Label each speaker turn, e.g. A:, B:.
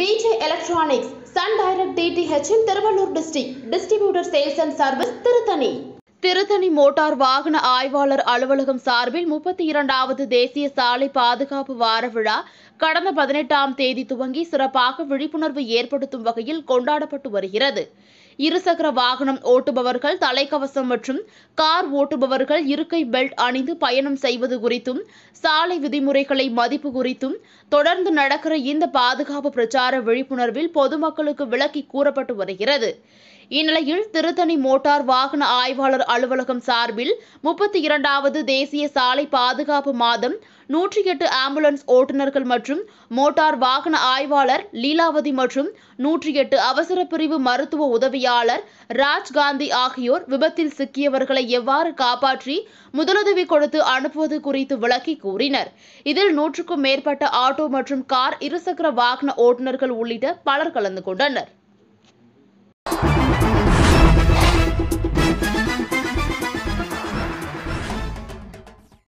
A: PJ electronics Sun Direct டிடிஹெச்சின் Tiruvallur district distributor sales and service Tiruttani Tiruttani motor வாகன ஆய்வாளர் அலுவலகம் சார்பில் முப்பத்தி இரண்டாவது தேசிய சாலை பாதுகாப்பு வார விழா கடந்த பதினெட்டாம் தேதி துவங்கி சிறப்பாக விழிப்புணர்வு ஏற்படுத்தும் வகையில் கொண்டாடப்பட்டு வருகிறது இருசக்கர வாகனம் ஓட்டுபவர்கள் தலைக்கவசம் மற்றும் கார் ஓட்டுபவர்கள் இருக்கை பெல்ட் அணிந்து பயணம் செய்வது குறித்தும் சாலை விதிமுறைகளை மதிப்பு குறித்தும் தொடர்ந்து நடக்கிற இந்த பாதுகாப்பு பிரச்சார விழிப்புணர்வில் பொதுமக்களுக்கு விளக்கி கூறப்பட்டு வருகிறது இந்நிலையில் திருத்தணி மோட்டார் வாகன ஆய்வாளர் அலுவலகம் சார்பில் முப்பத்தி இரண்டாவது தேசிய சாலை பாதுகாப்பு மாதம் நூற்றி எட்டு ஆம்புலன்ஸ் ஓட்டுநர்கள் மற்றும் மோட்டார் வாகன ஆய்வாளர் லீலாவதி மற்றும் நூற்றி எட்டு அவசர பிரிவு மருத்துவ உதவியாளர் ராஜ்காந்தி ஆகியோர் விபத்தில் சிக்கியவர்களை எவ்வாறு காப்பாற்றி முதலுதவி கொடுத்து அனுப்புவது குறித்து விளக்கி கூறினர் இதில் நூற்றுக்கும் மேற்பட்ட ஆட்டோ மற்றும் கார் இருசக்கர வாகன ஓட்டுநர்கள் உள்ளிட்ட பலர் கலந்து கொண்டனர்